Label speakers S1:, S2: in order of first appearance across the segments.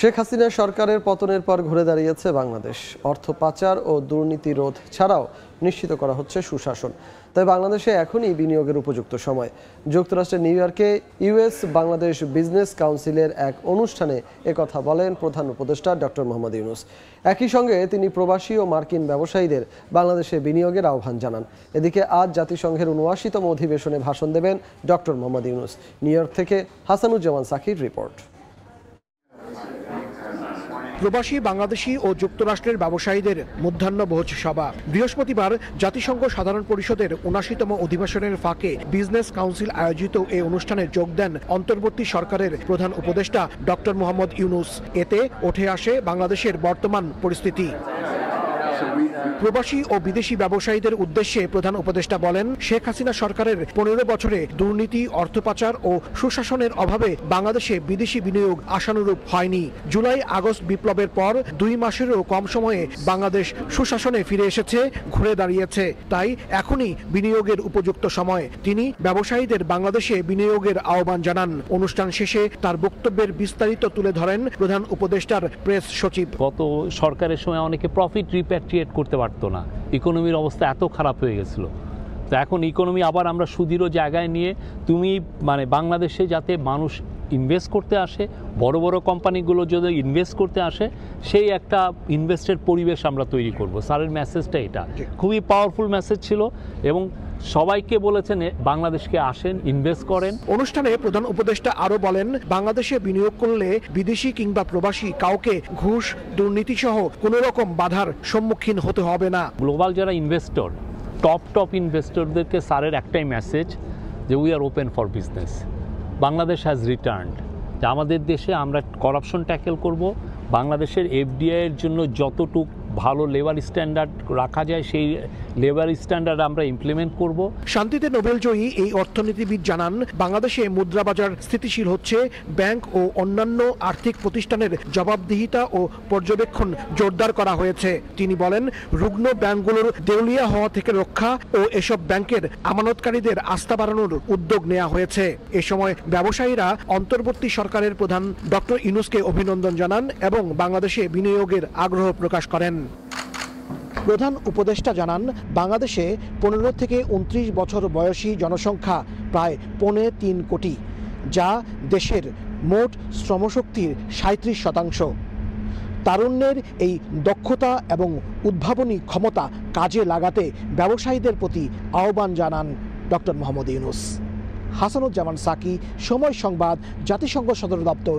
S1: শেখ হাসিনা সরকারের পতনের পর ঘুরে দাঁড়িয়েছে বাংলাদেশ অর্থ পাচার ও দুর্নীতি রোধ ছাড়াও নিশ্চিত করা হচ্ছে সুশাসন তাই বাংলাদেশে এখনই বিনিয়োগের উপযুক্ত সময় যুক্তরাষ্ট্রের নিউ ইয়র্কে ইউএস বাংলাদেশ বিজনেস কাউন্সিলের এক অনুষ্ঠানে কথা বলেন প্রধান উপদেষ্টা ডক্টর মোহাম্মদ ইউনুস একই সঙ্গে তিনি প্রবাসী ও মার্কিন ব্যবসায়ীদের বাংলাদেশে বিনিয়োগের আহ্বান জানান এদিকে আজ জাতিসংঘের উনআশিতম অধিবেশনে ভাষণ দেবেন doctor Mohammad Yunus New York থেকে হাসানুজ্জামান সাকির রিপোর্ট প্রবাসী বাংলাদেশি ও যুক্তরাষ্ট্রের ব্যবসায়ীদের মধ্যাহ্নভোজ
S2: সভা বৃহস্পতিবার জাতিসংঘ সাধারণ পরিষদের উনাশিতম অধিবেশনের ফাঁকে বিজনেস কাউন্সিল আয়োজিত এ অনুষ্ঠানে যোগ দেন অন্তর্বর্তী সরকারের প্রধান উপদেষ্টা ডক্টর মোহাম্মদ ইউনুস এতে ওঠে আসে বাংলাদেশের বর্তমান পরিস্থিতি প্রবাসী ও বিদেশি ব্যবসায়ীদের উদ্দেশ্যে প্রধান উপদেষ্টা বলেন শেখ হাসিনা সরকারের পনেরো বছরে দুর্নীতি অর্থ পাচার ও সুশাসনের অভাবে বাংলাদেশে বিদেশি বিনিয়োগ আশানুরূপ হয়নি জুলাই আগস্ট বিপ্লবের পর দুই মাসেরও কম সময়ে বাংলাদেশ সুশাসনে ফিরে এসেছে ঘুরে দাঁড়িয়েছে তাই এখনই বিনিয়োগের উপযুক্ত সময় তিনি ব্যবসায়ীদের বাংলাদেশে বিনিয়োগের আহ্বান জানান অনুষ্ঠান শেষে তার বক্তব্যের বিস্তারিত তুলে
S3: ধরেন প্রধান উপদেষ্টার প্রেস সচিব গত সরকারের সময় অনেকে প্রফিট রিপ্যাট্রিয়েট করতে করতে পারতো না ইকোনমির অবস্থা এত খারাপ হয়ে গেছিলো তো এখন ইকোনমি আবার আমরা সুদৃঢ় জায়গায় নিয়ে তুমি মানে বাংলাদেশে যাতে মানুষ ইনভেস্ট করতে আসে বড় বড় কোম্পানিগুলো যদি ইনভেস্ট করতে আসে সেই একটা ইনভেস্টের পরিবেশ আমরা তৈরি করব স্যারের মেসেজটা এটা খুবই পাওয়ারফুল মেসেজ ছিল এবং সবাইকে বলেছেন বাংলাদেশকে আসেন ইনভেস্ট করেন অনুষ্ঠানে প্রধান উপদেষ্টা আরও
S2: বলেন বাংলাদেশে বিনিয়োগ করলে বিদেশি কিংবা প্রবাসী কাউকে ঘুষ দুর্নীতি সহ কোনো রকম বাধার সম্মুখীন হতে
S3: হবে না গ্লোবাল যারা ইনভেস্টর টপ টপ ইনভেস্টরদেরকে স্যারের একটাই মেসেজ যে we are open for business Bangladesh has returned আমাদের দেশে আমরা করাপশন ট্যাকেল করব বাংলাদেশের এফডিআইয়ের জন্য যতটুক ভালো লেবার স্ট্যান্ডার্ড রাখা যায় সেই লেবার স্ট্যান্ডার্ড আমরা ইমপ্লিমেন্ট করব শান্তিতে নোবেল জয়ী এই
S2: অর্থনীতিবিদ জানান বাংলাদেশে মুদ্রা বাজার স্থিতিশীল হচ্ছে ব্যাংক ও অন্যান্য আর্থিক প্রতিষ্ঠানের জবাবদিহিতা ও পর্যবেক্ষণ জোরদার করা হয়েছে তিনি বলেন রুগ্ন ব্যাংকগুলোর দেউলিয়া হওয়া থেকে রক্ষা ও এসব ব্যাংকের আমানতকারীদের আস্থা বাড়ানোর উদ্যোগ নেওয়া হয়েছে এ সময় ব্যবসায়ীরা অন্তর্বর্তী সরকারের প্রধান ডক্টর ইনুসকে অভিনন্দন জানান এবং বাংলাদেশে বিনিয়োগের আগ্রহ প্রকাশ করেন প্রধান উপদেষ্টা জানান বাংলাদেশে পনেরো থেকে উনত্রিশ বছর বয়সী জনসংখ্যা প্রায় পৌনে তিন কোটি যা দেশের মোট শ্রমশক্তির সাঁত্রিশ শতাংশ তারুণ্যের এই দক্ষতা এবং উদ্ভাবনী ক্ষমতা কাজে লাগাতে ব্যবসায়ীদের প্রতি আহ্বান জানান ডক্টর মোহাম্মদ ইউনুস
S1: হাসানুজ্জামান সাকি সময় সংবাদ জাতিসংঘ সদর দপ্তর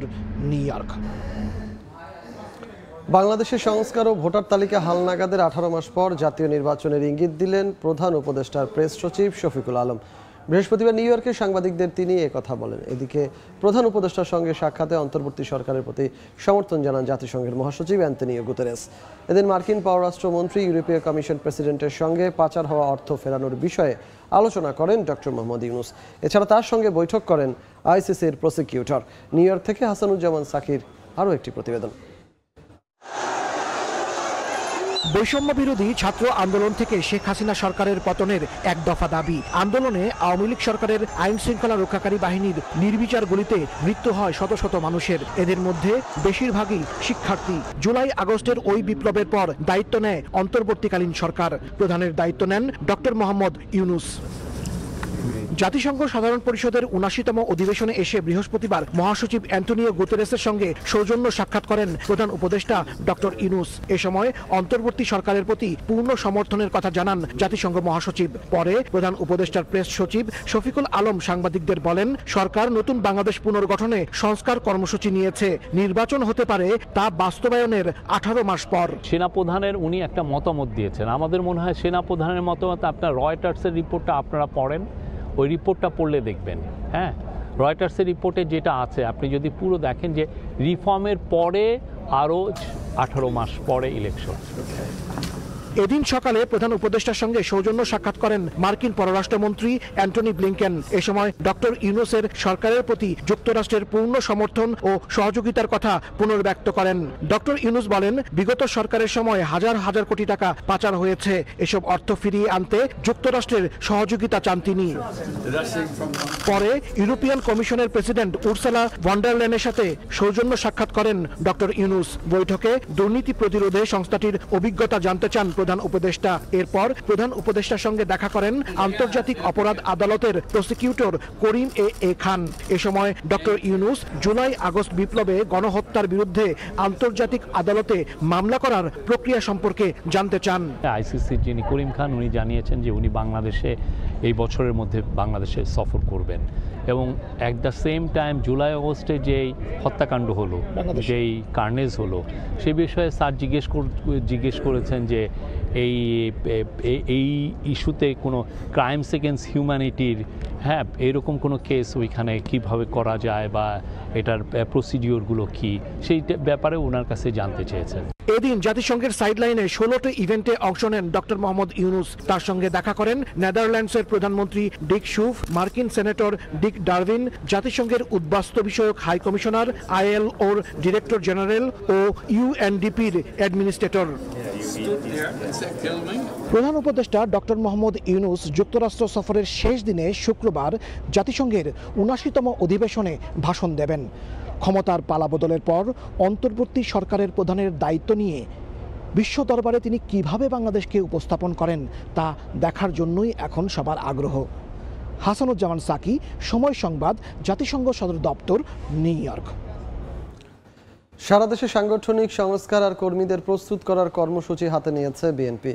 S1: নিউ ইয়র্ক বাংলাদেশের সংস্কার ও ভোটার তালিকা হালনাগাদের আঠারো মাস পর জাতীয় নির্বাচনের ইঙ্গিত দিলেন প্রধান উপদেষ্টার প্রেস সচিব শফিকুল আলম বৃহস্পতিবার নিউ ইয়র্কে সাংবাদিকদের তিনি কথা বলেন এদিকে প্রধান উপদেষ্টার সঙ্গে সাক্ষাতে অন্তর্বর্তী সরকারের প্রতি সমর্থন জানান জাতিসংঘের মহাসচিব অ্যান্টনিও গুতেরেস এদিন মার্কিন পররাষ্ট্রমন্ত্রী ইউরোপীয় কমিশন প্রেসিডেন্টের সঙ্গে পাচার হওয়া অর্থ ফেরানোর বিষয়ে আলোচনা করেন ডক্টর মোহাম্মদ ইউনুস এছাড়া তার সঙ্গে বৈঠক করেন আইসিসির প্রসিকিউটর নিউ ইয়র্ক থেকে হাসানুজ্জামান সাকির আরও একটি প্রতিবেদন বৈষম্য বিরোধী
S2: ছাত্র আন্দোলন থেকে শেখ হাসিনা সরকারের পতনের এক দফা দাবি আন্দোলনে আওয়ামী লীগ সরকারের আইন শৃঙ্খলা রক্ষাকারী বাহিনীর নির্বিচার গুলিতে মৃত্যু হয় শত শত মানুষের এদের মধ্যে বেশিরভাগই শিক্ষার্থী জুলাই আগস্টের ওই বিপ্লবের পর দায়িত্ব নেয় অন্তর্বর্তীকালীন সরকার প্রধানের দায়িত্ব নেন ডক্টর মোহাম্মদ ইউনুস জাতিসংঘ সাধারণ পরিষদের উনাশিতম অধিবেশনে এসে বৃহস্পতিবার মহাসচিব অ্যান্টোনিও গুতেরেসের সঙ্গে সৌজন্য সাক্ষাৎ করেন প্রধান উপদেষ্টা ডক্টর ইনুস এ সময় অন্তর্বর্তী সরকারের প্রতি পূর্ণ সমর্থনের কথা জানান জাতিসংঘ মহাসচিব পরে প্রধান উপদেষ্টার প্রেস সচিব শফিকুল আলম সাংবাদিকদের বলেন সরকার নতুন বাংলাদেশ পুনর্গঠনে সংস্কার কর্মসূচি নিয়েছে
S3: নির্বাচন হতে পারে তা বাস্তবায়নের আঠারো মাস পর সেনাপ্রধানের উনি একটা মতামত দিয়েছেন আমাদের মনে হয় সেনাপ্রধানের মতামত আপনার রয়টার্সের রিপোর্টটা আপনারা পড়েন ওই রিপোর্টটা পড়লে দেখবেন হ্যাঁ রয়টার্সের রিপোর্টে যেটা আছে আপনি যদি পুরো দেখেন যে রিফর্মের পরে আরও আঠারো মাস পরে ইলেকশন
S2: এদিন সকালে প্রধান উপদেষ্টার সঙ্গে সৌজন্য সাক্ষাৎ করেন মার্কিন পররাষ্ট্রমন্ত্রী অ্যান্টনি ব্লিংকেন এ সময় ডক্টর ইউনুসের সরকারের প্রতি যুক্তরাষ্ট্রের পূর্ণ সমর্থন ও সহযোগিতার কথা পুনর্ব্যক্ত করেন ডক্টর ইউনুস বলেন বিগত সরকারের সময় হাজার হাজার কোটি টাকা পাচার হয়েছে এসব অর্থ ফিরিয়ে আনতে যুক্তরাষ্ট্রের সহযোগিতা চান তিনি পরে ইউরোপিয়ান কমিশনের প্রেসিডেন্ট উর্সালা ভন্ডারল্যানের সাথে সৌজন্য সাক্ষাৎ করেন ডক্টর ইউনুস বৈঠকে দুর্নীতি প্রতিরোধে সংস্থাটির অভিজ্ঞতা জানতে চান প্রধান উপদেষ্টা এরপর প্রধান উপদেষ্টার সঙ্গে দেখা করেন আন্তর্জাতিক অপরাধ আদালতের প্রসিকিউটর করিম এ এ খান এ সময় ডক্টর ইউনুস জুলাই আগস্ট বিপ্লবে গণহত্যার
S3: বিরুদ্ধে আন্তর্জাতিক আদালতে মামলা করার প্রক্রিয়া সম্পর্কে জানতে চান আইসিসির যিনি করিম খান উনি জানিয়েছেন যে উনি বাংলাদেশে এই বছরের মধ্যে বাংলাদেশে সফর করবেন এবং at the same time July আগস্টে যেই হত্যাকাণ্ড হলো যেই কার্নেজ হলো সে বিষয়ে স্যার জিজ্ঞেস জিজ্ঞেস করেছেন যে এই এই ইস্যুতে কোনো ক্রাইমস সেকেন্স হিউম্যানিটির হ্যাঁ এরকম কোনো কেস ওইখানে কিভাবে করা যায় বা এটার প্রসিডিওরগুলো কি সেই ব্যাপারে ওনার কাছে জানতে চেয়েছেন
S2: এদিন জাতিসংঘের সাইডলাইনে ষোলোটি ইভেন্টে অংশ নেন ডক্টর মোহাম্মদ ইউনুস তার সঙ্গে দেখা করেন নেদারল্যান্ডসের প্রধানমন্ত্রী ডিক শুফ মার্কিন সেনেটর ডিক ডারভিন জাতিসংঘের উদ্বাস্তু বিষয়ক হাই কমিশনার ওর ডিরেক্টর জেনারেল ও ইউএনডিপির অ্যাডমিনিস্ট্রেটর প্রধান উপদেষ্টা ডক্টর মোহাম্মদ ইউনুস যুক্তরাষ্ট্র সফরের শেষ দিনে শুক্রবার জাতিসংঘের উনাশিতম অধিবেশনে ভাষণ দেবেন ক্ষমতার পালাবদলের পর অন্তর্বর্তী সরকারের প্রধানের দায়িত্ব নিয়ে বিশ্ব দরবারে তিনি কিভাবে বাংলাদেশকে উপস্থাপন করেন তা দেখার জন্যই এখন সবার আগ্রহ হাসানুজ্জামান সাকি সময়
S1: সংবাদ জাতিসংঘ সদর দপ্তর নিউ ইয়র্ক সারা দেশে সাংগঠনিক সংস্কার আর কর্মীদের প্রস্তুত করার কর্মসূচি হাতে নিয়েছে বিএনপি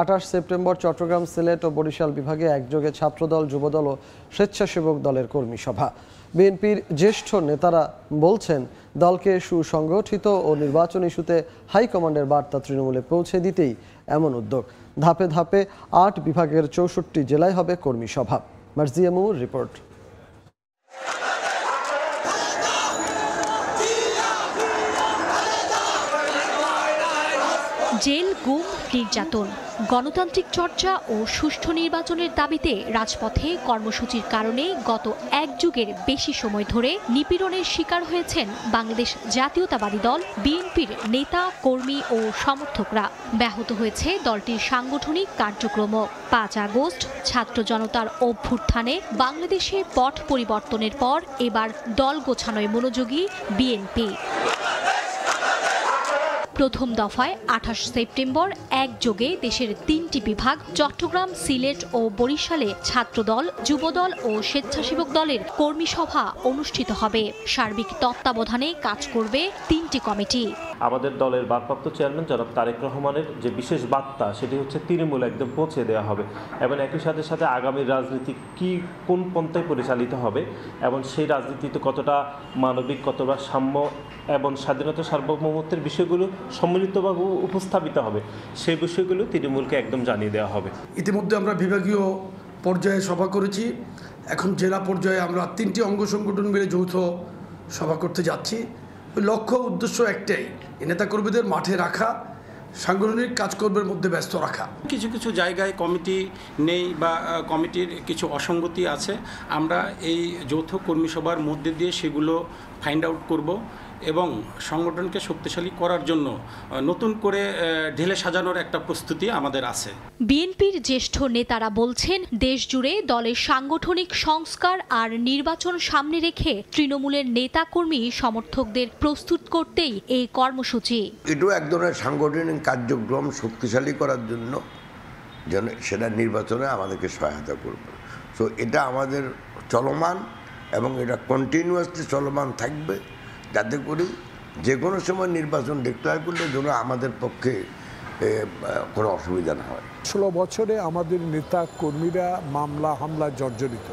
S1: আঠাশ সেপ্টেম্বর চট্টগ্রাম সিলেট ও বরিশাল বিভাগে একযোগে ছাত্রদল যুবদল ও স্বেচ্ছাসেবক দলের কর্মী সভা বিএনপির জ্যেষ্ঠ নেতারা বলছেন দলকে সুসংগঠিত ও নির্বাচন ইস্যুতে হাইকমান্ডের বার্তা তৃণমূলে পৌঁছে দিতেই এমন উদ্যোগ ধাপে ধাপে আট বিভাগের চৌষট্টি জেলায় হবে কর্মী সভা মার্জিয়ামুর রিপোর্ট
S4: জেল গো নির্যাতন গণতান্ত্রিক চর্চা ও সুষ্ঠু নির্বাচনের দাবিতে রাজপথে কর্মসূচির কারণে গত এক যুগের বেশি সময় ধরে নিপীড়নের শিকার হয়েছেন বাংলাদেশ জাতীয়তাবাদী দল বিএনপির নেতা কর্মী ও সমর্থকরা ব্যাহত হয়েছে দলটির সাংগঠনিক কার্যক্রম পাঁচ আগস্ট ছাত্র জনতার অভ্যুত্থানে বাংলাদেশে পট পরিবর্তনের পর এবার দল গোছানোয় মনোযোগী বিএনপি প্রথম দফায় আঠাশ সেপ্টেম্বর একযোগে দেশের তিনটি বিভাগ চট্টগ্রাম সিলেট ও বরিশালে ছাত্রদল যুবদল ও স্বেচ্ছাসেবক দলের কর্মী সভা অনুষ্ঠিত হবে সার্বিক তত্ত্বাবধানে কাজ করবে তিনটি কমিটি
S5: আমাদের দলের ভারপ্রাপ্ত চেয়ারম্যান জনাব তারেক রহমানের যে বিশেষ বার্তা সেটি হচ্ছে তৃণমূল একদম পৌঁছে দেওয়া হবে এবং একই সাথে সাথে আগামী রাজনীতি কি কোন পন্থায় পরিচালিত হবে এবং সেই রাজনীতিতে কতটা মানবিক কতটা সাম্য এবং স্বাধীনতা সার্বভৌমত্বের বিষয়গুলো সম্মিলিতভাবে উপস্থাপিত হবে সেই বিষয়গুলো তৃণমূলকে একদম জানিয়ে দেওয়া হবে ইতিমধ্যে আমরা বিভাগীয় পর্যায়ে সভা করেছি এখন
S6: জেলা
S1: পর্যায়ে আমরা তিনটি অঙ্গ সংগঠন মিলে যৌথ সভা করতে যাচ্ছি লক্ষ্য উদ্দেশ্য একটাই নেতাকর্মীদের মাঠে রাখা সাংগঠনিক কাজকর্মের মধ্যে ব্যস্ত রাখা
S6: কিছু কিছু জায়গায় কমিটি নেই বা কমিটির কিছু অসঙ্গতি আছে আমরা এই যৌথ কর্মী সভার মধ্যে দিয়ে সেগুলো ফাইন্ড আউট করব এবং সংগঠনকে শক্তিশালী করার জন্য নতুন করে ঢেলে সাজানোর একটা প্রস্তুতি আমাদের
S4: আছে বিএনপির জ্যেষ্ঠ নেতারা বলছেন দেশ জুড়ে দলের সাংগঠনিক সংস্কার আর নির্বাচন সামনে রেখে তৃণমূলের নেতাকর্মী সমর্থকদের প্রস্তুত করতেই এই কর্মসূচি
S5: এটাও এক ধরনের সাংগঠনিক কার্যক্রম শক্তিশালী করার জন্য যেন সেটা নির্বাচনে আমাদেরকে সহায়তা করবে তো এটা আমাদের চলমান এবং এটা কন্টিনিউয়াসলি চলমান থাকবে যাতে করে যে কোনো সময় নির্বাচন ডিক্লেয়ার করলে যেন আমাদের পক্ষে কোনো অসুবিধা না
S3: হয় ষোলো বছরে আমাদের নেতা কর্মীরা মামলা হামলা জর্জরিত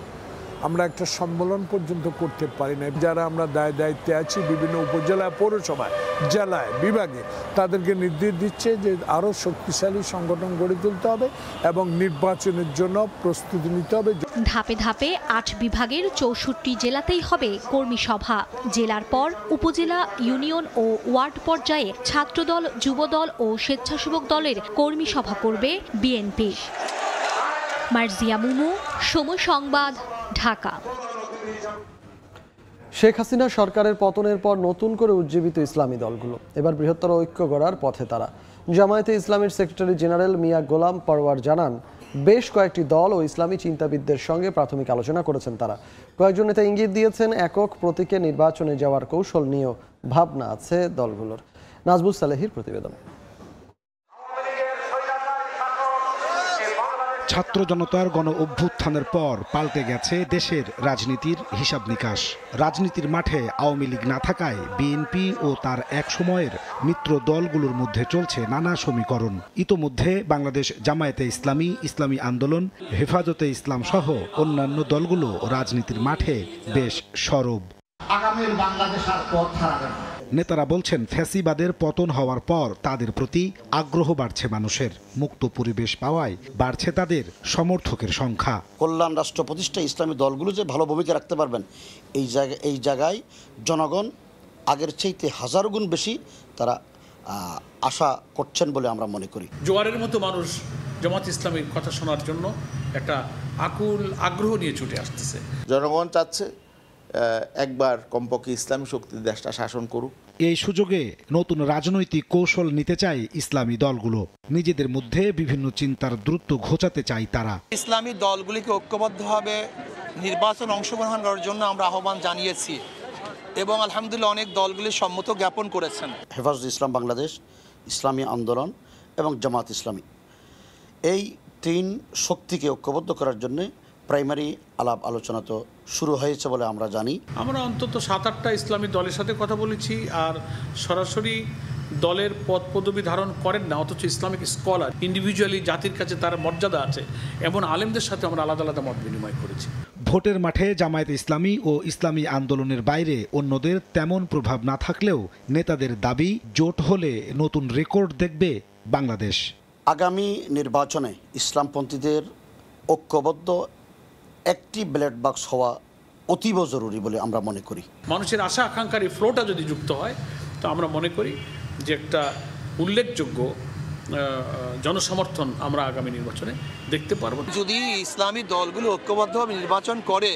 S3: আমরা একটা সম্মেলন পর্যন্ত করতে পারি না যারা আমরা দায় দায়িত্বে আছি বিভিন্ন উপজেলা পৌরসভায় জেলায় বিভাগে তাদেরকে নির্দেশ দিচ্ছে যে আরও শক্তিশালী সংগঠন গড়ে তুলতে হবে এবং নির্বাচনের জন্য প্রস্তুতি নিতে হবে
S4: ধাপে ধাপে আট বিভাগের চৌষট্টি জেলাতেই হবে কর্মী সভা জেলার পর উপজেলা ইউনিয়ন ও ওয়ার্ড পর্যায়ে ছাত্রদল যুবদল ও স্বেচ্ছাসেবক দলের কর্মী সভা করবে বিএনপি মার্জিয়া মুমু সময় সংবাদ ঢাকা
S1: শেখ হাসিনা সরকারের পতনের পর নতুন করে উজ্জীবিত ইসলামী দলগুলো এবার বৃহত্তর ঐক্য গড়ার পথে তারা জামায়াতে ইসলামের সেক্রেটারি জেনারেল মিয়া গোলাম পরওয়ার জানান বেশ কয়েকটি দল ও ইসলামী চিন্তাবিদদের সঙ্গে প্রাথমিক আলোচনা করেছেন তারা কয়েকজন নেতা ইঙ্গিত দিয়েছেন একক প্রতীকে নির্বাচনে যাওয়ার কৌশল নিয়েও ভাবনা আছে দলগুলোর নাজবুল সালেহির প্রতিবেদন
S7: ছাত্র জনতার গণ অভ্যুত্থানের পর পাল্টে গেছে দেশের রাজনীতির হিসাব নিকাশ রাজনীতির মাঠে আওয়ামী লীগ না থাকায় বিএনপি ও তার এক সময়ের মিত্র দলগুলোর মধ্যে চলছে নানা সমীকরণ ইতোমধ্যে বাংলাদেশ জামায়াতে ইসলামী ইসলামী আন্দোলন হেফাজতে ইসলাম সহ অন্যান্য দলগুলো রাজনীতির মাঠে বেশ সরব আগামীর বাংলাদেশ আর পথ হারাবে নেতারা বলছেন ফ্যাসিবাদের পতন হওয়ার পর তাদের প্রতি আগ্রহ বাড়ছে মানুষের মুক্ত পরিবেশ পাওয়ায় বাড়ছে তাদের সমর্থকের সংখ্যা কল্যাণ রাষ্ট্র প্রতিষ্ঠা ইসলামী দলগুলো যে ভালো ভূমিকা রাখতে পারবেন এই জায়গায় এই জায়গায় জনগণ আগের চাইতে হাজার গুণ বেশি তারা আশা করছেন বলে আমরা মনে করি
S2: জোয়ারের মতো মানুষ
S6: জামাত ইসলামের কথা শোনার জন্য একটা আকুল আগ্রহ নিয়ে ছুটে আসতেছে
S5: জনগণ চাচ্ছে একবার কমপক্ষে ইসলামী শক্তি দেশটা শাসন করুক এই
S7: সুযোগে নতুন রাজনৈতিক কৌশল নিতে চায় ইসলামী দলগুলো নিজেদের মধ্যে বিভিন্ন চিন্তার দ্রুত ঘোচাতে চাই তারা
S2: ইসলামী দলগুলিকে ঐক্যবদ্ধভাবে নির্বাচন অংশগ্রহণ করার জন্য আমরা আহ্বান জানিয়েছি এবং আলহামদুলিল্লাহ অনেক দলগুলি সম্মত জ্ঞাপন
S3: করেছেন
S7: হেফাজত ইসলাম বাংলাদেশ ইসলামী আন্দোলন এবং জামাত ইসলামী এই তিন শক্তিকে ঐক্যবদ্ধ করার জন্যে প্রাইমারি আলাপ আলোচনা তো শুরু হয়েছে বলে আমরা জানি আমরা
S1: অন্তত সাত আটটা ইসলামী দলের সাথে কথা বলেছি আর সরাসরি দলের পদ পদবি ধারণ করেন না অথচ ইসলামিক স্কলার ইন্ডিভিজুয়ালি
S6: জাতির কাছে তার মর্যাদা আছে এমন আলেমদের সাথে আমরা আলাদা আলাদা মত বিনিময় করেছি
S7: ভোটের মাঠে জামায়াত ইসলামী ও ইসলামী আন্দোলনের বাইরে অন্যদের তেমন প্রভাব না থাকলেও নেতাদের দাবি জোট হলে নতুন রেকর্ড দেখবে বাংলাদেশ আগামী নির্বাচনে ইসলামপন্থীদের ঐক্যবদ্ধ একটি ব্যালট বাক্স হওয়া অতীব জরুরি বলে আমরা মনে করি
S1: মানুষের আশা আকাঙ্ক্ষার এই ফ্লোটা যদি যুক্ত হয় তো আমরা মনে করি যে একটা উল্লেখযোগ্য জনসমর্থন আমরা আগামী নির্বাচনে দেখতে পারবো যদি ইসলামী দলগুলো ঐক্যবদ্ধভাবে নির্বাচন করে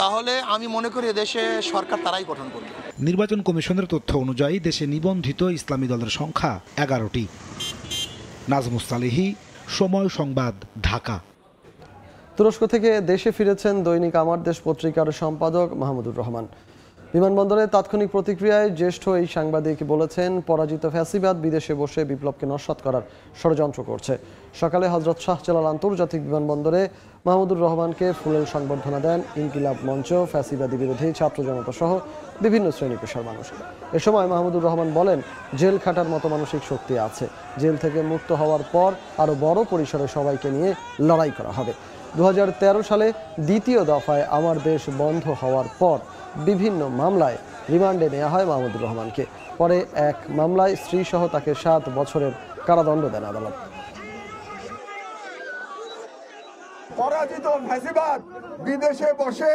S2: তাহলে আমি মনে করি দেশে সরকার তারাই গঠন করবে
S7: নির্বাচন কমিশনের তথ্য অনুযায়ী দেশে নিবন্ধিত ইসলামী দলের সংখ্যা এগারোটি নাজমুস্তালিহি সময় সংবাদ ঢাকা
S1: তুরস্ক থেকে দেশে ফিরেছেন দৈনিক আমার দেশ পত্রিকার সম্পাদক মাহমুদুর রহমান বিমানবন্দরে তাৎক্ষণিক প্রতিক্রিয়ায় জ্যেষ্ঠ এই সাংবাদিক বলেছেন পরাজিত ফ্যাসিবাদ বিদেশে বসে বিপ্লবকে নস্বাত করার ষড়যন্ত্র করছে সকালে হজরত শাহজালাল আন্তর্জাতিক বিমানবন্দরে মাহমুদুর রহমানকে ফুলেল সংবর্ধনা দেন ইনকিলাব মঞ্চ ফ্যাসিবাদী বিরোধী ছাত্র জনতা সহ বিভিন্ন শ্রেণী পেশার মানুষ এ সময় মাহমুদুর রহমান বলেন জেল খাটার মতো মানসিক শক্তি আছে জেল থেকে মুক্ত হওয়ার পর আরও বড় পরিসরে সবাইকে নিয়ে লড়াই করা হবে দু সালে দ্বিতীয় দফায় আমার দেশ বন্ধ হওয়ার পর বিভিন্ন মামলায় রিমান্ডে নেওয়া হয় মাহমুদুর রহমানকে পরে এক মামলায় স্ত্রীসহ তাকে সাত বছরের কারাদণ্ড দেন আদালত
S5: পরাজিত ফ্যাসিবাদ বিদেশে বসে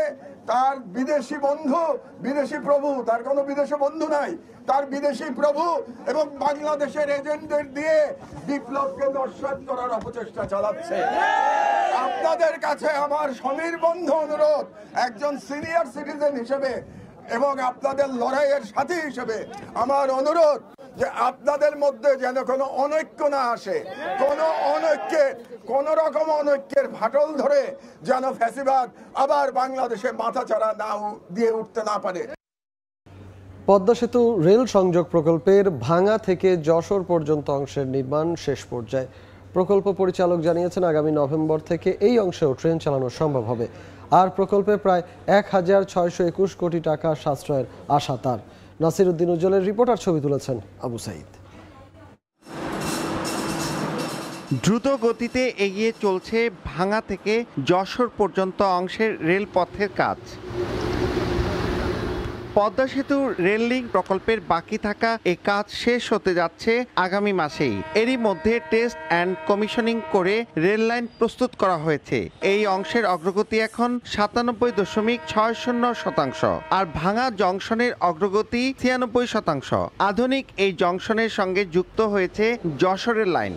S5: তার বিদেশি বন্ধু বিদেশি প্রভু তার কোনো বিদেশি বন্ধু নাই তার বিদেশি প্রভু এবং বাংলাদেশের এজেন্টদের দিয়ে বিপ্লবকে দর্শন করার অপচেষ্টা চালাচ্ছে আপনাদের কাছে আমার বন্ধু অনুরোধ একজন সিনিয়র সিটিজেন হিসেবে এবং আপনাদের লড়াইয়ের সাথী হিসেবে আমার অনুরোধ যে আপনাদের মধ্যে যেন কোনো অনৈক্য না আসে কোনো অনৈক্যের কোনো রকম অনৈক্যের ফাটল ধরে যেন ফ্যাসিবাদ আবার বাংলাদেশে মাথাচাড়া না দিয়ে উঠতে না পারে
S1: পদ্মা সেতু রেল সংযোগ প্রকল্পের ভাঙা থেকে যশোর পর্যন্ত অংশের নির্মাণ শেষ পর্যায়ে প্রকল্প পরিচালক জানিয়েছেন আগামী নভেম্বর থেকে এই অংশেও ট্রেন চালানো সম্ভব হবে আর প্রকল্পে প্রায় এক হাজার ছয়শো একুশ কোটি টাকা সাশ্রয়ের আশা তার নাসির উদ্দিন উজ্জ্বলের রিপোর্টার
S5: ছবি তুলেছেন আবু সাইদ দ্রুত গতিতে এগিয়ে চলছে ভাঙা থেকে যশোর পর্যন্ত অংশের রেলপথের কাজ পদ্মা সেতু রেল লিঙ্ক প্রকল্পের বাকি থাকা এ কাজ শেষ হতে যাচ্ছে আগামী মাসেই এরই মধ্যে টেস্ট অ্যান্ড কমিশনিং করে রেল লাইন প্রস্তুত করা হয়েছে এই অংশের অগ্রগতি এখন সাতানব্বই দশমিক ছয় শূন্য শতাংশ আর ভাঙা জংশনের অগ্রগতি ছিয়ানব্বই শতাংশ আধুনিক এই জংশনের সঙ্গে যুক্ত হয়েছে যশোরের লাইন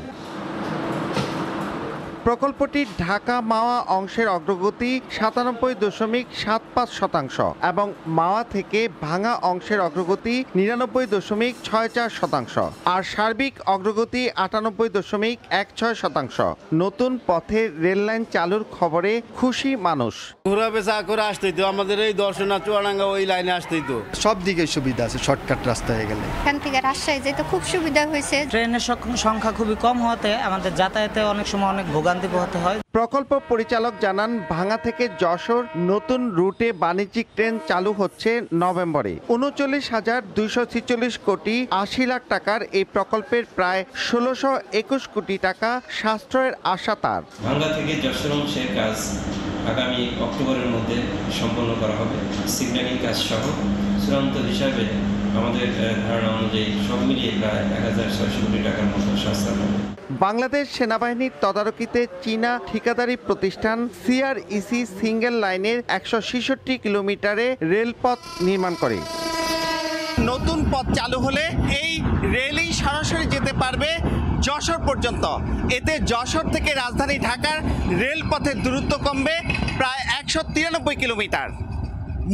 S5: প্রকল্পটি ঢাকা মাওয়া অংশের অগ্রগতি সাতানব্বই দশমিক সাত পাঁচ শতাংশ এবং মাওয়া থেকে ভাঙা অংশের অগ্রগতি নিরানব্বই দশমিক ছয় চার শতাংশ আর সার্বিক অগ্রগতি আটানব্বই দশমিক এক ছয় শতাংশ নতুন পথে রেললাইন চালুর খবরে খুশি মানুষ ঘুরা বেচা করে আসতে তো আমাদের এই দর্শনা চুয়াডাঙ্গা ওই লাইনে আসতে তো সব দিকে সুবিধা আছে শর্টকাট রাস্তা হয়ে গেলে
S8: এখান থেকে রাজশাহী যেতে খুব সুবিধা হয়েছে ট্রেনের সংখ্যা খুবই কম হওয়াতে আমাদের যাতায়াতে অনেক সময় অনেক ভোগা ভোগান্তি পোহাতে হয়
S5: প্রকল্প পরিচালক জানান ভাঙা থেকে যশোর নতুন রুটে বাণিজ্যিক ট্রেন চালু হচ্ছে নভেম্বরে উনচল্লিশ হাজার দুইশো কোটি আশি লাখ টাকার এই প্রকল্পের প্রায় ষোলোশো একুশ কোটি টাকা সাশ্রয়ের আশা তার
S8: ভাঙ্গা থেকে যশোর অংশের কাজ আগামী অক্টোবরের মধ্যে সম্পন্ন করা হবে সিগন্যালিং কাজ সহ চূড়ান্ত হিসাবে আমাদের ধারণা অনুযায়ী সব মিলিয়ে প্রায় এক হাজার ছয়শো কোটি টাকার মতো সাশ্রয়
S5: বাংলাদেশ সেনাবাহিনীর তদারকিতে চীনা ঠিকাদারি প্রতিষ্ঠান সিআরইসি সিঙ্গেল লাইনের একশো কিলোমিটারে রেলপথ নির্মাণ করে নতুন পথ চালু হলে এই রেলই সরাসরি যেতে পারবে যশোর পর্যন্ত এতে যশোর থেকে রাজধানী ঢাকার রেলপথের দূরত্ব কমবে প্রায় একশো কিলোমিটার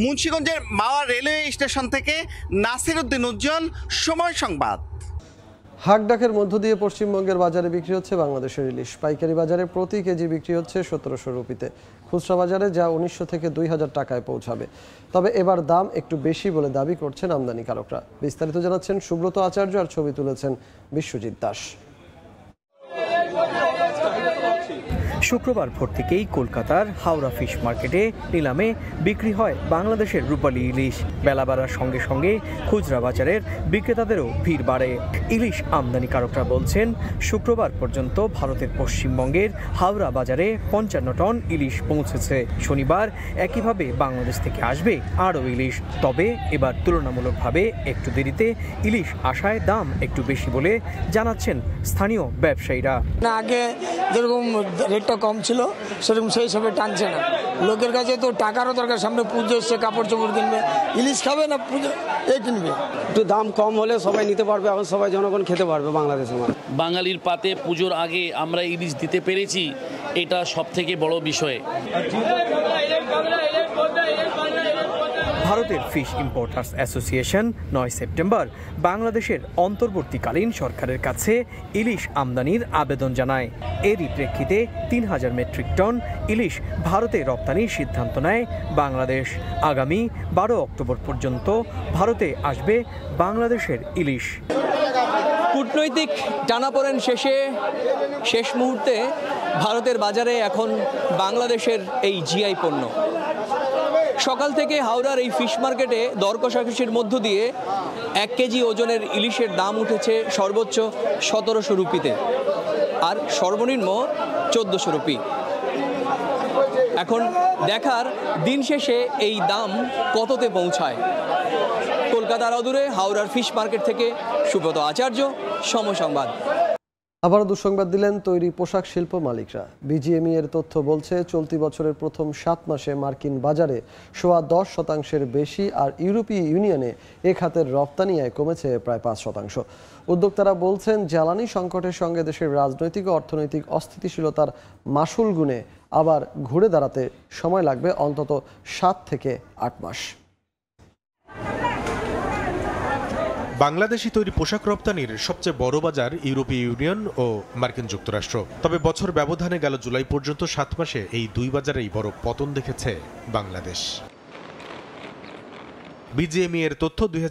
S5: মুন্সীগঞ্জের মাওয়া রেলওয়ে স্টেশন থেকে নাসির উদ্দিন উজ্জ্বল সময় সংবাদ
S1: হাকডাকের মধ্য দিয়ে পশ্চিমবঙ্গের বাজারে বিক্রি হচ্ছে বাংলাদেশের ইলিশ পাইকারি বাজারে প্রতি কেজি বিক্রি হচ্ছে সতেরোশো রুপিতে খুচরা বাজারে যা উনিশশো থেকে দুই হাজার টাকায় পৌঁছাবে তবে এবার দাম একটু বেশি বলে দাবি করছেন আমদানিকারকরা বিস্তারিত জানাচ্ছেন সুব্রত আচার্য আর ছবি তুলেছেন বিশ্বজিৎ দাস শুক্রবার ভোর থেকেই কলকাতার হাওড়া ফিশ মার্কেটে নিলামে
S2: বিক্রি হয় বাংলাদেশের রূপালী ইলিশ বেলা বাড়ার সঙ্গে সঙ্গে খুচরা বাজারের বিক্রেতাদেরও ভিড় বাড়ে ইলিশ আমদানিকারকরা বলছেন শুক্রবার পর্যন্ত ভারতের পশ্চিমবঙ্গের হাওড়া বাজারে পঞ্চান্ন টন ইলিশ পৌঁছেছে শনিবার একইভাবে বাংলাদেশ থেকে আসবে আরও ইলিশ তবে এবার তুলনামূলকভাবে একটু দেরিতে ইলিশ আসায় দাম একটু বেশি বলে জানাচ্ছেন স্থানীয় ব্যবসায়ীরা
S8: আগে যেরকম রেটটা কম ছিল সেরকম সেই হিসাবে টানছে না লোকের কাছে তো টাকারও দরকার সামনে পুজো এসছে কাপড় চোপড় কিনবে ইলিশ খাবে না পুজো এ কিনবে একটু দাম কম হলে সবাই নিতে পারবে এবং সবাই জনগণ খেতে পারবে বাংলাদেশে
S3: বাঙালির পাতে পুজোর আগে আমরা ইলিশ দিতে পেরেছি এটা সব থেকে বড় বিষয়
S2: ভারতের ফিশ ইম্পোর্টার্স অ্যাসোসিয়েশন নয় সেপ্টেম্বর বাংলাদেশের অন্তর্বর্তীকালীন সরকারের কাছে ইলিশ আমদানির আবেদন জানায় এরই প্রেক্ষিতে তিন হাজার মেট্রিক টন ইলিশ ভারতে রপ্তানির সিদ্ধান্ত নেয় বাংলাদেশ আগামী বারো অক্টোবর পর্যন্ত ভারতে আসবে বাংলাদেশের ইলিশ কূটনৈতিক টানাপোড়েন শেষে শেষ মুহূর্তে ভারতের বাজারে এখন বাংলাদেশের এই জিআই পণ্য সকাল থেকে হাওড়ার এই ফিশ মার্কেটে দর মধ্য দিয়ে এক কেজি ওজনের ইলিশের দাম উঠেছে সর্বোচ্চ সতেরোশো রুপিতে আর সর্বনিম্ন চোদ্দোশো রুপি এখন দেখার দিন শেষে এই দাম কততে পৌঁছায় কলকাতার অদূরে হাওড়ার ফিশ মার্কেট থেকে সুব্রত আচার্য সমসংবাদ
S1: আবার দুঃসংবাদ দিলেন তৈরি পোশাক শিল্প মালিকরা বিজিএমই এর তথ্য বলছে চলতি বছরের প্রথম সাত মাসে মার্কিন বাজারে সোয়া দশ শতাংশের বেশি আর ইউরোপীয় ইউনিয়নে এ খাতের রপ্তানি আয় কমেছে প্রায় পাঁচ শতাংশ উদ্যোক্তারা বলছেন জ্বালানি সংকটের সঙ্গে দেশের রাজনৈতিক ও অর্থনৈতিক অস্থিতিশীলতার মাসুল গুণে আবার ঘুরে দাঁড়াতে সময় লাগবে অন্তত সাত থেকে আট মাস বাংলাদেশি
S6: তৈরি পোশাক রপ্তানির সবচেয়ে বড় বাজার ইউরোপীয় ইউনিয়ন ও মার্কিন যুক্তরাষ্ট্র তবে বছর ব্যবধানে গেল জুলাই পর্যন্ত সাত মাসে এই দুই বাজারেই বড় পতন দেখেছে বাংলাদেশ বিজিএমই এর তথ্য দুই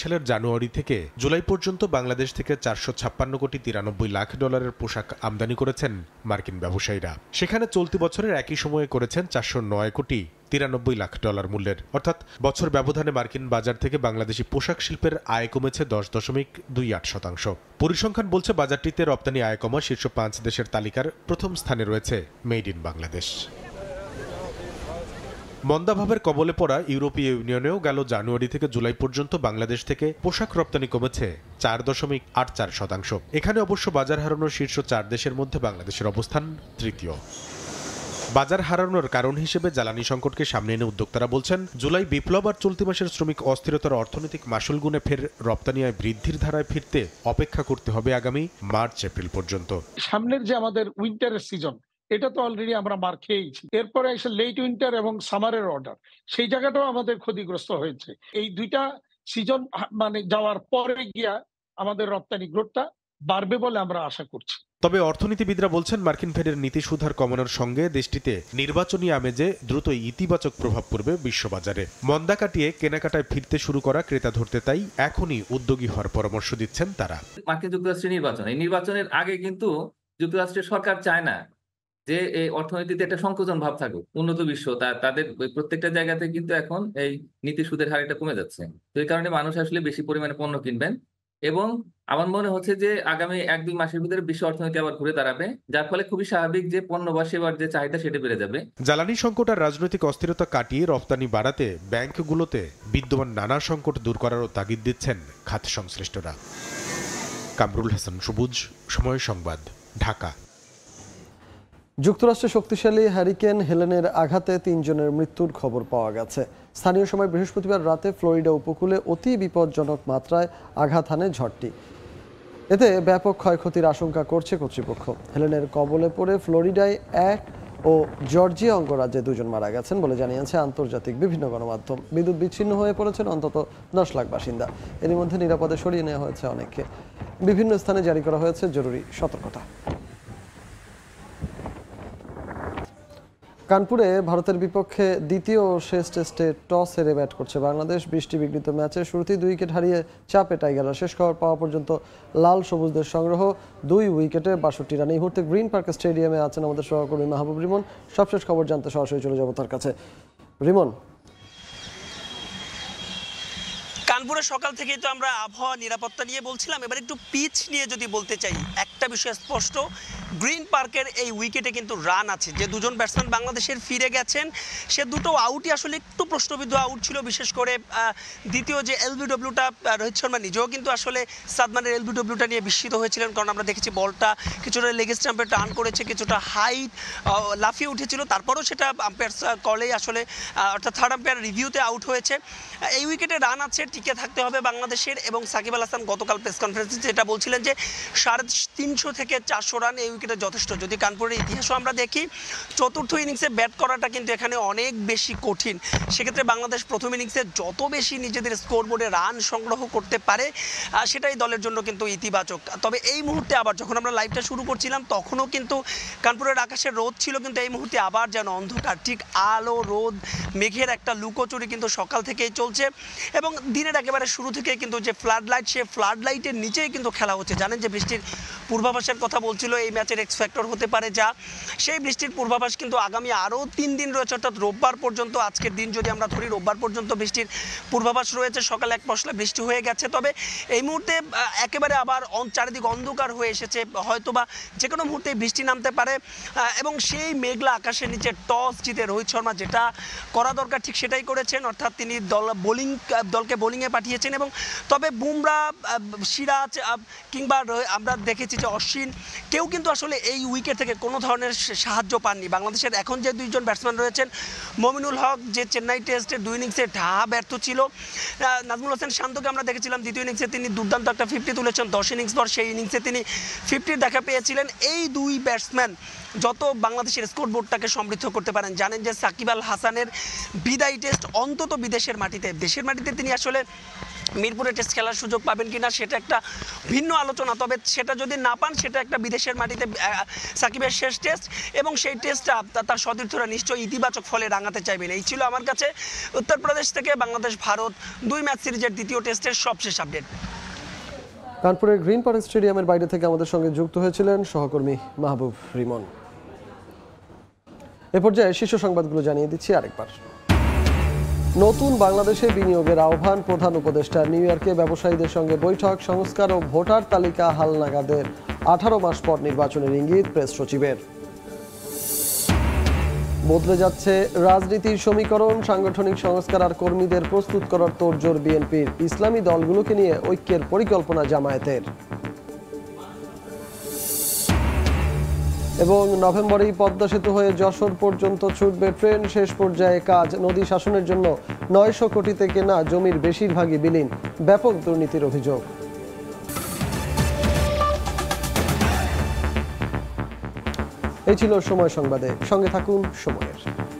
S6: সালের জানুয়ারি থেকে জুলাই পর্যন্ত বাংলাদেশ থেকে চারশো ছাপ্পান্ন কোটি তিরানব্বই লাখ ডলারের পোশাক আমদানি করেছেন মার্কিন ব্যবসায়ীরা সেখানে চলতি বছরের একই সময়ে করেছেন চারশো নয় কোটি তিরানব্বই লাখ ডলার মূল্যের অর্থাৎ বছর ব্যবধানে মার্কিন বাজার থেকে বাংলাদেশি পোশাক শিল্পের আয় কমেছে দশ দশমিক দুই আট শতাংশ পরিসংখ্যান বলছে বাজারটিতে রপ্তানি আয় কমা শীর্ষ পাঁচ দেশের তালিকার প্রথম স্থানে রয়েছে মেড ইন বাংলাদেশ মন্দাভাবের কবলে পড়া ইউরোপীয় ইউনিয়নেও গেল জানুয়ারি থেকে জুলাই পর্যন্ত বাংলাদেশ থেকে পোশাক রপ্তানি কমেছে চার দশমিক আট চার শতাংশ এখানে অবশ্য বাজার হারানোর শীর্ষ চার দেশের মধ্যে বাংলাদেশের অবস্থান তৃতীয় বাজার হারানোর কারণ হিসেবে জ্বালানি সংকটকে সামনে এনে উদ্যোক্তারা বলছেন জুলাই বিপ্লব আর চলতি মাসের শ্রমিক অস্থিরতার অর্থনৈতিক মাসুল গুণে ফের রপ্তানি আয় বৃদ্ধির ধারায় ফিরতে অপেক্ষা করতে হবে আগামী মার্চ এপ্রিল পর্যন্ত সামনের যে আমাদের উইন্টারের সিজন এটা তো অলরেডি আমরা মার খেয়েছি এরপরে এসে লেট উইন্টার এবং সামারের অর্ডার সেই জায়গাটাও আমাদের ক্ষতিগ্রস্ত হয়েছে এই দুইটা সিজন মানে যাওয়ার পরে গিয়া আমাদের রপ্তানি গ্রোথটা বাড়বে বলে আমরা আশা করছি তবে অর্থনীতিবিদরা বলছেন মার্কিন ফেডের নীতি সুধার কমানোর সঙ্গে দেশটিতে নির্বাচনী আমেজে দ্রুত ইতিবাচক প্রভাব পড়বে বিশ্ববাজারে মন্দা কাটিয়ে কেনাকাটায় ফিরতে শুরু করা ক্রেতা ধরতে তাই এখনই উদ্যোগী হওয়ার পরামর্শ দিচ্ছেন তারা
S3: মার্কিন যুক্তরাষ্ট্রের নির্বাচন এই নির্বাচনের আগে কিন্তু যুক্তরাষ্ট্রের সরকার চায় না যে এই অর্থনীতিতে একটা সংকোচন ভাব থাকুক উন্নত বিশ্ব তাদের প্রত্যেকটা জায়গাতে কিন্তু এখন এই নীতি সুদের হার এটা কমে যাচ্ছে তো এই কারণে মানুষ আসলে বেশি পরিমাণে পণ্য কিনবেন এবং আমার মনে হচ্ছে যে আগামী এক দুই মাসের ভিতরে বিশ্ব অর্থনীতি আবার ঘুরে দাঁড়াবে যার ফলে খুবই স্বাভাবিক যে পণ্য বা সেবার যে চাহিদা সেটা বেড়ে যাবে
S6: জ্বালানি সংকট আর রাজনৈতিক অস্থিরতা কাটিয়ে রপ্তানি বাড়াতে ব্যাংকগুলোতে বিদ্যমান নানা সংকট দূর করারও তাগিদ দিচ্ছেন খাত সংশ্লিষ্টরা কামরুল হাসান সবুজ সময় সংবাদ ঢাকা
S1: যুক্তরাষ্ট্রের শক্তিশালী হ্যারিকেন হেলেনের আঘাতে তিনজনের মৃত্যুর খবর পাওয়া গেছে স্থানীয় সময় বৃহস্পতিবার রাতে ফ্লোরিডা উপকূলে অতি বিপজ্জনক মাত্রায় আঘাত হানে ঝড়টি এতে ব্যাপক ক্ষয়ক্ষতির আশঙ্কা করছে কর্তৃপক্ষ হেলেনের কবলে পড়ে ফ্লোরিডায় এক ও জর্জিয়া অঙ্গরাজ্যে দুজন মারা গেছেন বলে জানিয়েছে আন্তর্জাতিক বিভিন্ন গণমাধ্যম বিদ্যুৎ বিচ্ছিন্ন হয়ে পড়েছেন অন্তত দশ লাখ বাসিন্দা এরই মধ্যে নিরাপদে সরিয়ে নেওয়া হয়েছে অনেককে বিভিন্ন স্থানে জারি করা হয়েছে জরুরি সতর্কতা কানপুরে ভারতের বিপক্ষে দ্বিতীয় শেষ টেস্টে টস হেরে ব্যাট করছে বাংলাদেশ বৃষ্টি বিঘ্নিত ম্যাচে শুরুতেই দুই উইকেট হারিয়ে চাপে গেল শেষ খবর পাওয়া পর্যন্ত লাল সবুজদের সংগ্রহ দুই উইকেটে বাষট্টি রান এই মুহূর্তে গ্রিন পার্ক স্টেডিয়ামে আছেন আমাদের সহকর্মী মাহবুব রিমন সবশেষ খবর জানতে সরাসরি চলে যাব তার কাছে রিমন
S8: কানপুরে সকাল থেকেই তো আমরা আবহাওয়া নিরাপত্তা নিয়ে বলছিলাম এবার একটু পিচ নিয়ে যদি বলতে চাই একটা বিষয় স্পষ্ট গ্রিন পার্কের এই উইকেটে কিন্তু রান আছে যে দুজন ব্যাটসম্যান বাংলাদেশের ফিরে গেছেন সে দুটো আউটই আসলে একটু প্রশ্নবিদ্ধ আউট ছিল বিশেষ করে দ্বিতীয় যে এলবিডব্লিউটা রোহিত শর্মা নিজেও কিন্তু আসলে সাদমানের এলবিডব্লিউটা নিয়ে বিস্মিত হয়েছিলেন কারণ আমরা দেখেছি বলটা কিছুটা লেগ স্ট্যাম্পে টার্ন করেছে কিছুটা হাইট লাফিয়ে উঠেছিল তারপরেও সেটা আম্পায়ার কলেই আসলে অর্থাৎ থার্ড আম্পায়ার রিভিউতে আউট হয়েছে এই উইকেটে রান আছে টিকে ভূমিকা থাকতে হবে বাংলাদেশের এবং সাকিব আল হাসান গতকাল প্রেস কনফারেন্সে যেটা বলছিলেন যে সাড়ে তিনশো থেকে চারশো রান এই উইকেটে যথেষ্ট যদি কানপুরের ইতিহাসও আমরা দেখি চতুর্থ ইনিংসে ব্যাট করাটা কিন্তু এখানে অনেক বেশি কঠিন সেক্ষেত্রে বাংলাদেশ প্রথম ইনিংসে যত বেশি নিজেদের স্কোরবোর্ডে রান সংগ্রহ করতে পারে সেটাই দলের জন্য কিন্তু ইতিবাচক তবে এই মুহূর্তে আবার যখন আমরা লাইভটা শুরু করছিলাম তখনও কিন্তু কানপুরের আকাশে রোদ ছিল কিন্তু এই মুহূর্তে আবার যেন অন্ধকার ঠিক আলো রোদ মেঘের একটা লুকোচুরি কিন্তু সকাল থেকেই চলছে এবং দিনের একেবারে শুরু থেকে কিন্তু যে ফ্লাড লাইট সে ফ্লাড লাইটের নিচেই কিন্তু খেলা হচ্ছে জানেন যে বৃষ্টির পূর্বাভাসের কথা বলছিল এই ম্যাচের এক্সফ্যাক্টর হতে পারে যা সেই বৃষ্টির পূর্বাভাস কিন্তু আগামী আরও তিন দিন রয়েছে অর্থাৎ রোববার পর্যন্ত আজকের দিন যদি আমরা ধরি রোববার পর্যন্ত বৃষ্টির পূর্বাভাস রয়েছে সকালে এক মশলা বৃষ্টি হয়ে গেছে তবে এই মুহূর্তে একেবারে আবার চারিদিক অন্ধকার হয়ে এসেছে হয়তোবা যে কোনো মুহূর্তে বৃষ্টি নামতে পারে এবং সেই মেঘলা আকাশের নিচে টস জিতে রোহিত শর্মা যেটা করা দরকার ঠিক সেটাই করেছেন অর্থাৎ তিনি দল বোলিং দলকে বোলিংয়ে পাঠিয়েছেন এবং তবে বুমরা সিরাজ কিংবা আমরা দেখেছি যে অশ্বিন কেউ কিন্তু আসলে এই উইকেট থেকে কোনো ধরনের সাহায্য পাননি বাংলাদেশের এখন যে দুইজন ব্যাটসম্যান রয়েছেন মমিনুল হক যে চেন্নাই টেস্টের দুই ইনিংসে ঢা ব্যর্থ ছিল নাজমুল হোসেন শান্তকে আমরা দেখেছিলাম দ্বিতীয় ইনিংসে তিনি দুর্দান্ত একটা ফিফটি তুলেছেন দশ ইনিংস পর সেই ইনিংসে তিনি ফিফটির দেখা পেয়েছিলেন এই দুই ব্যাটসম্যান যত বাংলাদেশের স্কোর বোর্ডটাকে সমৃদ্ধ করতে পারেন জানেন যে সাকিব আল হাসানের বিদায় টেস্ট অন্তত বিদেশের মাটিতে দেশের মাটিতে তিনি আসলে মিরপুরে টেস্ট খেলার সুযোগ পাবেন কি না সেটা একটা ভিন্ন আলোচনা তবে সেটা যদি না পান সেটা একটা বিদেশের মাটিতে সাকিবের শেষ টেস্ট এবং সেই টেস্টটা তার সতীর্থরা নিশ্চয়ই ইতিবাচক ফলে রাঙাতে চাইবেন এই ছিল আমার কাছে উত্তরপ্রদেশ থেকে বাংলাদেশ ভারত দুই ম্যাচ সিরিজের দ্বিতীয় টেস্টের সবশেষ আপডেট
S1: কানপুরের গ্রিন পার্ক স্টেডিয়ামের বাইরে থেকে আমাদের সঙ্গে যুক্ত হয়েছিলেন সহকর্মী মাহবুব রিমন এ পর্যায়ে শীর্ষ সংবাদগুলো জানিয়ে দিচ্ছি আরেকবার নতুন বাংলাদেশে বিনিয়োগের আহ্বান প্রধান উপদেষ্টা নিউ ইয়র্কে ব্যবসায়ীদের সঙ্গে বৈঠক সংস্কার ও ভোটার তালিকা হালনাগাদের আঠারো মাস পর নির্বাচনের ইঙ্গিত প্রেস সচিবের বদলে যাচ্ছে রাজনীতির সমীকরণ সাংগঠনিক সংস্কার আর কর্মীদের প্রস্তুত করার তোড়জোড় বিএনপির ইসলামী দলগুলোকে নিয়ে ঐক্যের পরিকল্পনা জামায়াতের এবং নভেম্বরেই পদ্মা সেতু হয়ে যশোর পর্যন্ত ছুটবে ট্রেন শেষ পর্যায়ে কাজ নদী শাসনের জন্য নয়শো কোটিতে কেনা জমির বেশিরভাগই বিলীন ব্যাপক দুর্নীতির অভিযোগ এই ছিল সময় সংবাদে সঙ্গে থাকুন সময়ের